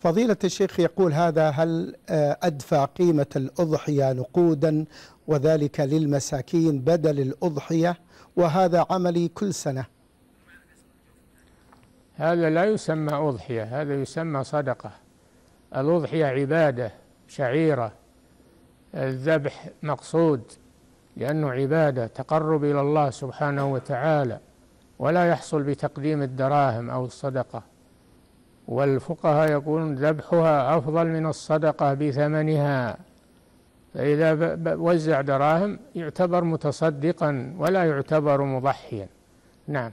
فضيلة الشيخ يقول هذا هل آه، أدفع قيمة الأضحية نقودا وذلك للمساكين بدل الأضحية وهذا عملي كل سنة هذا لا يسمى أضحية هذا يسمى صدقة الأضحية عبادة شعيرة الذبح مقصود لأنه عبادة تقرب إلى الله سبحانه وتعالى ولا يحصل بتقديم الدراهم أو الصدقة والفقهاء يقولون ذبحها أفضل من الصدقة بثمنها فإذا وزع دراهم يعتبر متصدقا ولا يعتبر مضحيا نعم